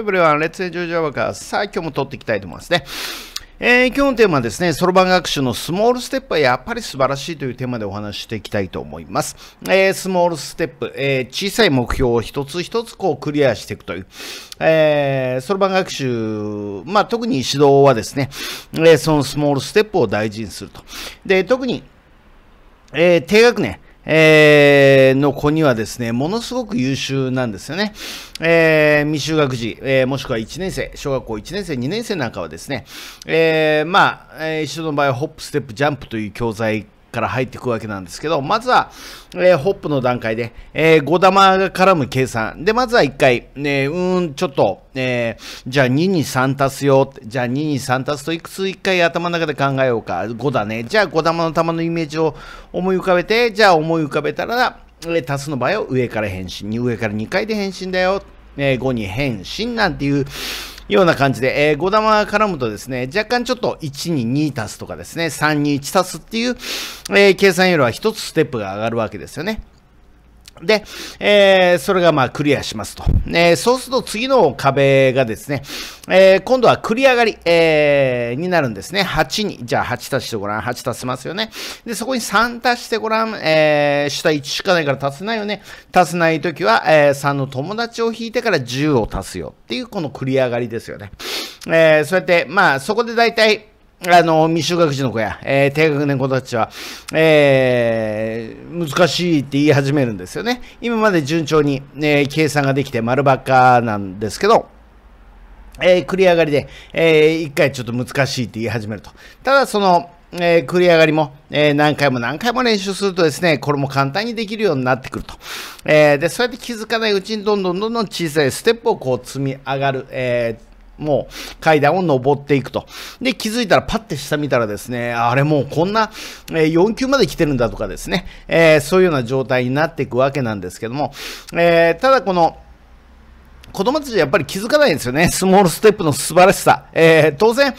イブレワン、レッツエンジョイジバカ。さあ、今日も撮っていきたいと思いますね。えー、今日のテーマはですね、そろばん学習のスモールステップはやっぱり素晴らしいというテーマでお話していきたいと思います。えー、スモールステップ、えー、小さい目標を一つ一つこうクリアしていくという、えそろばん学習、まあ、特に指導はですね、えそのスモールステップを大事にすると。で、特に、えー、低学年、えー、の子にはですね、ものすごく優秀なんですよね。えー、未就学児、えー、もしくは1年生、小学校1年生、2年生なんかはですね、えー、まあ、えー、一緒の場合はホップ、ステップ、ジャンプという教材から入っていくわけなんですけど、まずは、えー、ホップの段階で、えー、5玉が絡む計算。で、まずは1回、ね、うーん、ちょっと、えー、じゃあ2に3足すよ。じゃあ2に3足すといくつ1回頭の中で考えようか。5だね。じゃあ5玉の玉のイメージを思い浮かべて、じゃあ思い浮かべたら、足すの場合は上から変身。上から2回で変身だよ。えー、5に変身なんていう、ような感じで、えー、5玉が絡むとですね、若干ちょっと1に2足すとかですね、3に1足すっていう、えー、計算よりは1つステップが上がるわけですよね。で、えー、それがまあクリアしますと。えー、そうすると次の壁がですね、えー、今度は繰り上がり、えになるんですね。8に、じゃあ8足してごらん。8足せますよね。で、そこに3足してごらん。え下1しかないから足せないよね。足せないときは、え3の友達を引いてから10を足すよっていうこの繰り上がりですよね。えそうやって、まあそこで大体、あの、未就学児の子や、えー、低学年子たちは、えー、難しいって言い始めるんですよね。今まで順調に、えー、計算ができて丸ばっかなんですけど、えー、繰り上がりで、えー、一回ちょっと難しいって言い始めると。ただ、その、えー、繰り上がりも、えー、何回も何回も練習するとですね、これも簡単にできるようになってくると。えー、で、そうやって気づかないうちにどんどんどんどん小さいステップをこう積み上がる、えーもう階段を登っていくと。で、気づいたらパッて下見たらですね、あれもうこんな、え4級まで来てるんだとかですね、えー、そういうような状態になっていくわけなんですけども、えー、ただこの、子供たちはやっぱり気づかないんですよね。スモールステップの素晴らしさ。えー、当然、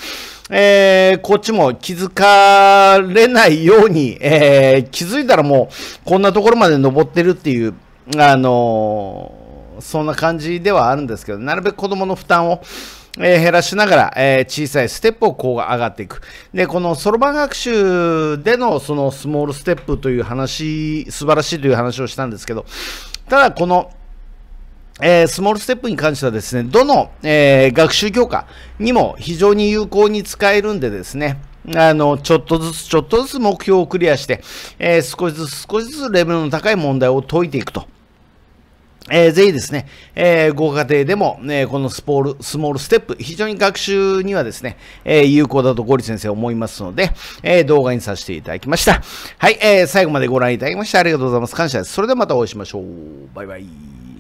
えー、こっちも気づかれないように、えー、気づいたらもう、こんなところまで登ってるっていう、あのそんな感じではあるんですけど、なるべく子供の負担を、えー、減らしながら、えー、小さいステップをこう上がっていく。で、このそろばん学習でのそのスモールステップという話、素晴らしいという話をしたんですけど、ただこの、えー、スモールステップに関してはですね、どの、えー、学習教科にも非常に有効に使えるんでですね、あの、ちょっとずつちょっとずつ目標をクリアして、えー、少しずつ少しずつレベルの高い問題を解いていくとえー、ぜひですね、えー、ご家庭でも、ね、このスポール、スモールステップ、非常に学習にはですね、えー、有効だとゴリ先生思いますので、え動画にさせていただきました。はい、え最後までご覧いただきましてありがとうございます。感謝です。それではまたお会いしましょう。バイバイ。